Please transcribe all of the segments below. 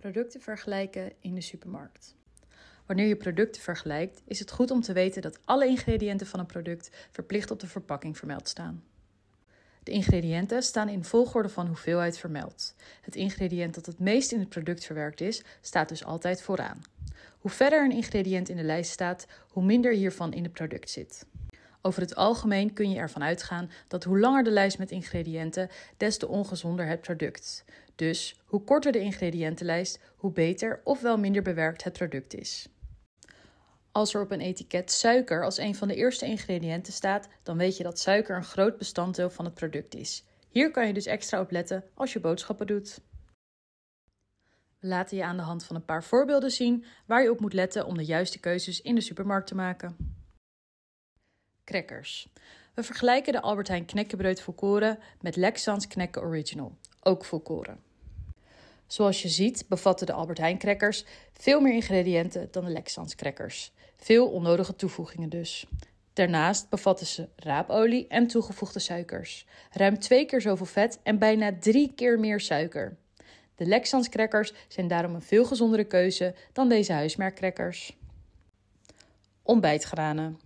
Producten vergelijken in de supermarkt. Wanneer je producten vergelijkt, is het goed om te weten dat alle ingrediënten van een product verplicht op de verpakking vermeld staan. De ingrediënten staan in volgorde van hoeveelheid vermeld. Het ingrediënt dat het meest in het product verwerkt is, staat dus altijd vooraan. Hoe verder een ingrediënt in de lijst staat, hoe minder hiervan in het product zit. Over het algemeen kun je ervan uitgaan dat hoe langer de lijst met ingrediënten, des te ongezonder het product. Dus hoe korter de ingrediëntenlijst, hoe beter of wel minder bewerkt het product is. Als er op een etiket suiker als een van de eerste ingrediënten staat, dan weet je dat suiker een groot bestanddeel van het product is. Hier kan je dus extra op letten als je boodschappen doet. We laten je aan de hand van een paar voorbeelden zien waar je op moet letten om de juiste keuzes in de supermarkt te maken crackers. We vergelijken de Albert Heijn knekkenbreud volkoren met Lexans knekken original, ook volkoren. Zoals je ziet bevatten de Albert Heijn crackers veel meer ingrediënten dan de Lexans crackers. Veel onnodige toevoegingen dus. Daarnaast bevatten ze raapolie en toegevoegde suikers. Ruim twee keer zoveel vet en bijna drie keer meer suiker. De Lexans crackers zijn daarom een veel gezondere keuze dan deze crackers. Ontbijtgranen.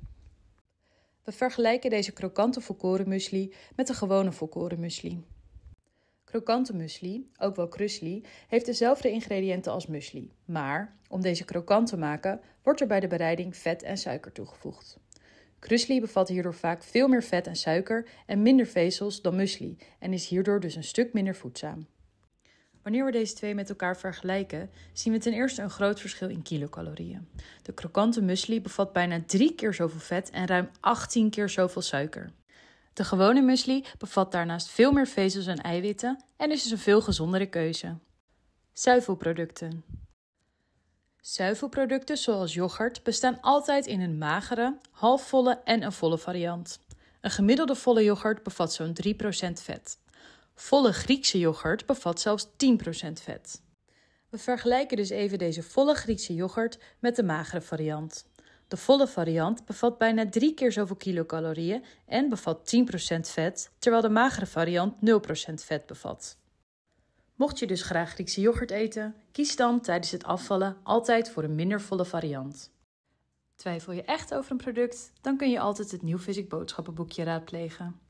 We vergelijken deze krokante volkoren muesli met de gewone volkoren muesli. Krokante muesli, ook wel krusli, heeft dezelfde ingrediënten als muesli, maar om deze krokant te maken wordt er bij de bereiding vet en suiker toegevoegd. Krusli bevat hierdoor vaak veel meer vet en suiker en minder vezels dan muesli en is hierdoor dus een stuk minder voedzaam. Wanneer we deze twee met elkaar vergelijken, zien we ten eerste een groot verschil in kilocalorieën. De krokante muesli bevat bijna drie keer zoveel vet en ruim 18 keer zoveel suiker. De gewone muesli bevat daarnaast veel meer vezels en eiwitten en is dus een veel gezondere keuze. Zuivelproducten. Zuivelproducten zoals yoghurt bestaan altijd in een magere, halfvolle en een volle variant. Een gemiddelde volle yoghurt bevat zo'n 3% vet. Volle Griekse yoghurt bevat zelfs 10% vet. We vergelijken dus even deze volle Griekse yoghurt met de magere variant. De volle variant bevat bijna drie keer zoveel kilocalorieën en bevat 10% vet, terwijl de magere variant 0% vet bevat. Mocht je dus graag Griekse yoghurt eten, kies dan tijdens het afvallen altijd voor een minder volle variant. Twijfel je echt over een product, dan kun je altijd het Nieuw Physic boodschappenboekje raadplegen.